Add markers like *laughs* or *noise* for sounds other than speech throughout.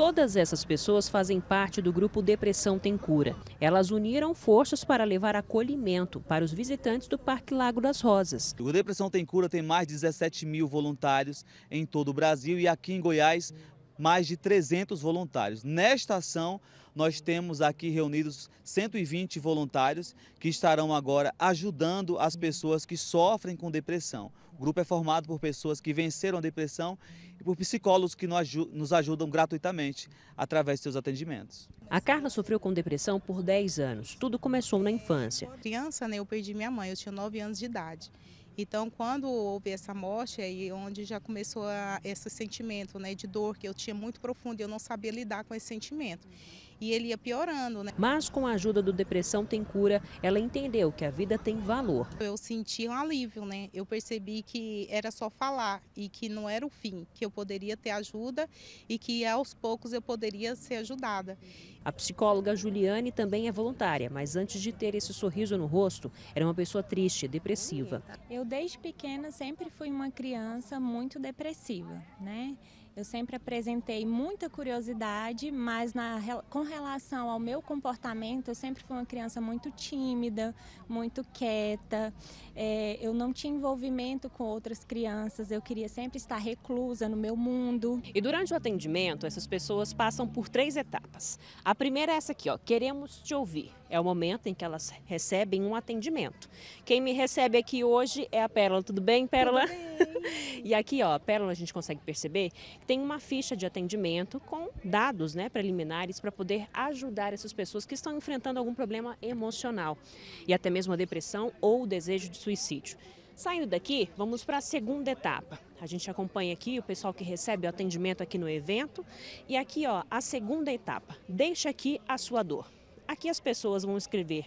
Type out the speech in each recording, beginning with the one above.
Todas essas pessoas fazem parte do grupo Depressão Tem Cura. Elas uniram forças para levar acolhimento para os visitantes do Parque Lago das Rosas. O Depressão Tem Cura tem mais de 17 mil voluntários em todo o Brasil e aqui em Goiás mais de 300 voluntários. Nesta ação, nós temos aqui reunidos 120 voluntários que estarão agora ajudando as pessoas que sofrem com depressão. O grupo é formado por pessoas que venceram a depressão e por psicólogos que nos ajudam gratuitamente através de seus atendimentos. A Carla sofreu com depressão por 10 anos. Tudo começou na infância. Criança, né, eu perdi minha mãe, eu tinha 9 anos de idade. Então, quando houve essa morte, aí é onde já começou a, esse sentimento né, de dor que eu tinha muito profundo, eu não sabia lidar com esse sentimento. Uhum e ele ia piorando, né? Mas com a ajuda do Depressão Tem Cura, ela entendeu que a vida tem valor. Eu senti um alívio, né? Eu percebi que era só falar e que não era o fim, que eu poderia ter ajuda e que aos poucos eu poderia ser ajudada. A psicóloga Juliane também é voluntária, mas antes de ter esse sorriso no rosto, era uma pessoa triste, depressiva. Eu desde pequena sempre fui uma criança muito depressiva, né? Eu sempre apresentei muita curiosidade, mas na, com relação ao meu comportamento, eu sempre fui uma criança muito tímida, muito quieta. É, eu não tinha envolvimento com outras crianças, eu queria sempre estar reclusa no meu mundo. E durante o atendimento, essas pessoas passam por três etapas. A primeira é essa aqui, ó, queremos te ouvir. É o momento em que elas recebem um atendimento. Quem me recebe aqui hoje é a Pérola. Tudo bem, Pérola? Tudo bem. *laughs* e aqui, ó, a Pérola a gente consegue perceber que tem uma ficha de atendimento com dados né, preliminares para poder ajudar essas pessoas que estão enfrentando algum problema emocional e até mesmo a depressão ou o desejo de suicídio. Saindo daqui, vamos para a segunda etapa. A gente acompanha aqui o pessoal que recebe o atendimento aqui no evento. E aqui, ó, a segunda etapa. Deixa aqui a sua dor. Aqui as pessoas vão escrever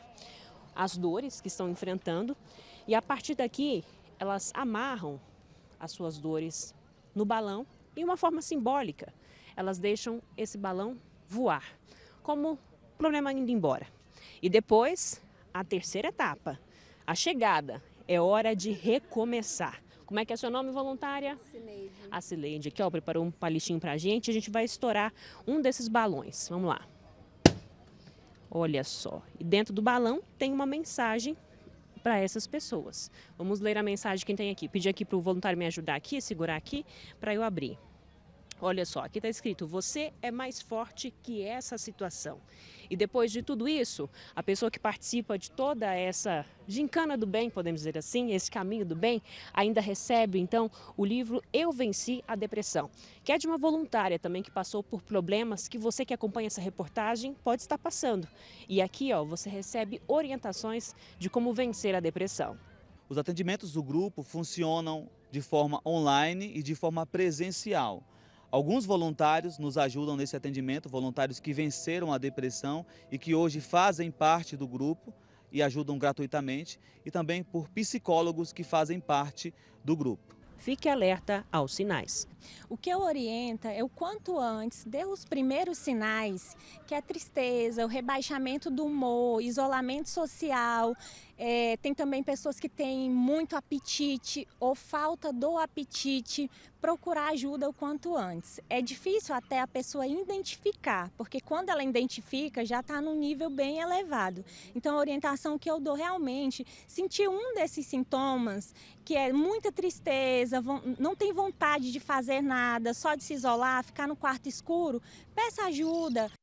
as dores que estão enfrentando e a partir daqui elas amarram as suas dores no balão e uma forma simbólica, elas deixam esse balão voar, como problema indo embora. E depois, a terceira etapa, a chegada, é hora de recomeçar. Como é que é seu nome, voluntária? Cileide. A Cileide, aqui ó, preparou um palitinho pra gente, a gente vai estourar um desses balões. Vamos lá. Olha só, e dentro do balão tem uma mensagem para essas pessoas. Vamos ler a mensagem que tem aqui. Pedir aqui para o voluntário me ajudar aqui, segurar aqui, para eu abrir. Olha só, aqui está escrito: você é mais forte que essa situação. E depois de tudo isso, a pessoa que participa de toda essa gincana do bem, podemos dizer assim, esse caminho do bem, ainda recebe então o livro Eu Venci a Depressão, que é de uma voluntária também que passou por problemas que você que acompanha essa reportagem pode estar passando. E aqui, ó, você recebe orientações de como vencer a depressão. Os atendimentos do grupo funcionam de forma online e de forma presencial. Alguns voluntários nos ajudam nesse atendimento, voluntários que venceram a depressão e que hoje fazem parte do grupo e ajudam gratuitamente, e também por psicólogos que fazem parte do grupo. Fique alerta aos sinais. O que eu orienta é o quanto antes dê os primeiros sinais, que é a tristeza, o rebaixamento do humor, isolamento social, é, tem também pessoas que têm muito apetite ou falta do apetite, procurar ajuda o quanto antes. É difícil até a pessoa identificar, porque quando ela identifica já está num nível bem elevado. Então, a orientação que eu dou realmente, sentir um desses sintomas, que é muita tristeza, não tem vontade de fazer nada, só de se isolar, ficar no quarto escuro, peça ajuda.